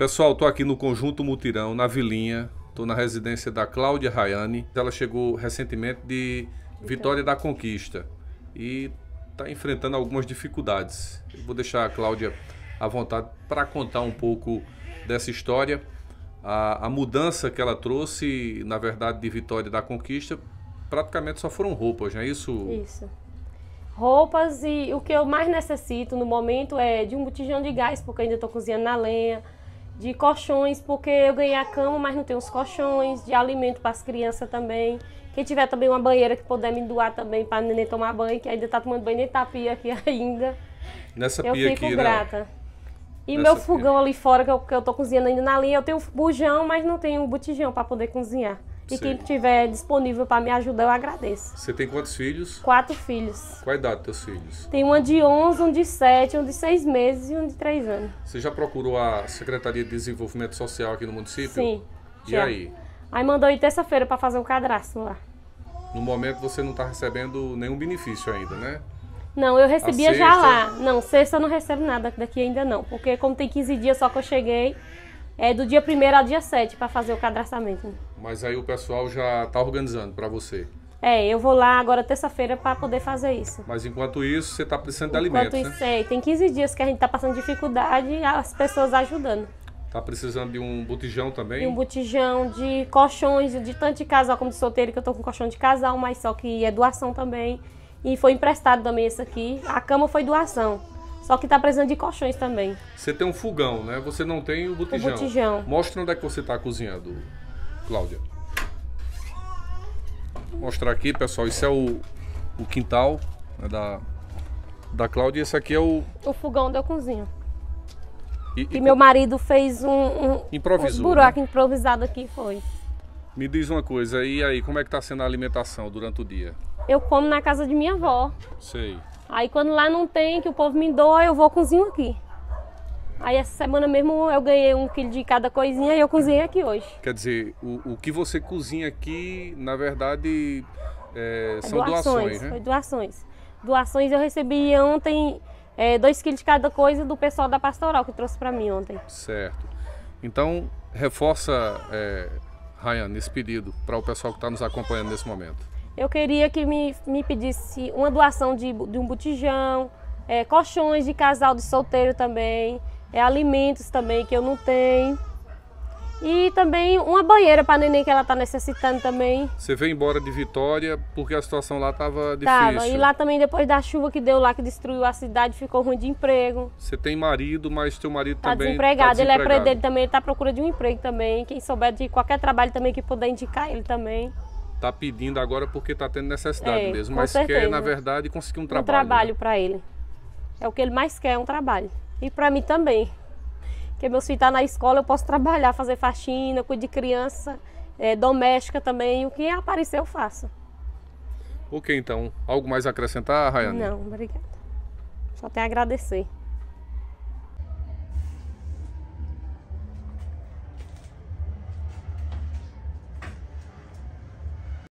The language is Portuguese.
Pessoal, tô aqui no Conjunto Mutirão, na Vilinha. Tô na residência da Cláudia Rayane. Ela chegou recentemente de então. Vitória da Conquista e tá enfrentando algumas dificuldades. Eu vou deixar a Cláudia à vontade para contar um pouco dessa história. A, a, mudança que ela trouxe, na verdade, de Vitória da Conquista, praticamente só foram roupas, não é isso? Isso. Roupas e o que eu mais necessito no momento é de um botijão de gás, porque eu ainda estou cozinhando na lenha de colchões, porque eu ganhei a cama, mas não tenho os colchões, de alimento para as crianças também. Quem tiver também uma banheira que puder me doar também para neném tomar banho, que ainda tá tomando banho, nem tá pia aqui ainda. Nessa eu pia fico aqui, né? grata. Não. E meu fogão pia. ali fora, que eu, que eu tô cozinhando ainda na linha, eu tenho bujão, mas não tenho botijão para poder cozinhar. E Sim. quem tiver disponível para me ajudar, eu agradeço. Você tem quantos filhos? Quatro filhos. Qual a idade dos filhos? Tem uma de 11, um de 7, um de 6 meses e um de 3 anos. Você já procurou a Secretaria de Desenvolvimento Social aqui no município? Sim. E já. aí? Aí mandou ir terça-feira para fazer um cadastro lá. No momento você não está recebendo nenhum benefício ainda, né? Não, eu recebia sexta... já lá. Não, sexta eu não recebo nada daqui ainda não. Porque como tem 15 dias só que eu cheguei, é, do dia 1 ao dia 7 para fazer o cadastramento. Mas aí o pessoal já está organizando para você? É, eu vou lá agora terça-feira para poder fazer isso. Mas enquanto isso, você está precisando enquanto de alimentos, enquanto isso, né? É, tem 15 dias que a gente está passando dificuldade e as pessoas ajudando. Tá precisando de um botijão também? De um botijão, de colchões, de tanto de casal como de solteiro, que eu tô com colchão de casal, mas só que é doação também. E foi emprestado também esse aqui. A cama foi doação. Só que tá precisando de colchões também. Você tem um fogão, né? Você não tem o botijão. O botijão. Mostra onde é que você tá cozinhando, Cláudia. Mostrar aqui, pessoal. Isso é o, o quintal né, da, da Cláudia. Esse aqui é o... O fogão da cozinha. E, e, e meu marido fez um, um, Improvisou, um né? buraco né? improvisado aqui, foi. Me diz uma coisa, e aí, como é que tá sendo a alimentação durante o dia? Eu como na casa de minha avó. Sei. Aí quando lá não tem, que o povo me doa, eu vou cozinho aqui. Aí essa semana mesmo eu ganhei um quilo de cada coisinha e eu cozinhei aqui hoje. Quer dizer, o, o que você cozinha aqui, na verdade, é, é são doações, doações né? Foi doações. Doações eu recebi ontem é, dois quilos de cada coisa do pessoal da Pastoral que trouxe para mim ontem. Certo. Então, reforça, é, Ryan, esse pedido para o pessoal que está nos acompanhando nesse momento eu queria que me, me pedisse uma doação de, de um botijão, é, colchões de casal de solteiro também, é, alimentos também que eu não tenho. E também uma banheira para neném que ela está necessitando também. Você veio embora de Vitória porque a situação lá estava difícil. Tava. E lá também depois da chuva que deu lá que destruiu a cidade, ficou ruim de emprego. Você tem marido, mas teu marido tá também desempregado. Tá desempregado. Ele é preso, ele também está à procura de um emprego também. Quem souber de qualquer trabalho também que puder indicar ele também tá pedindo agora porque tá tendo necessidade é, mesmo, mas certeza. quer na verdade conseguir um trabalho. Um trabalho né? para ele. É o que ele mais quer, é um trabalho. E para mim também. Porque meus filhos tá na escola, eu posso trabalhar, fazer faxina, cuidar de criança, é, doméstica também, o que aparecer eu faço. Ok, então. Algo mais a acrescentar, Rayane? Não, obrigada. Só tenho a agradecer.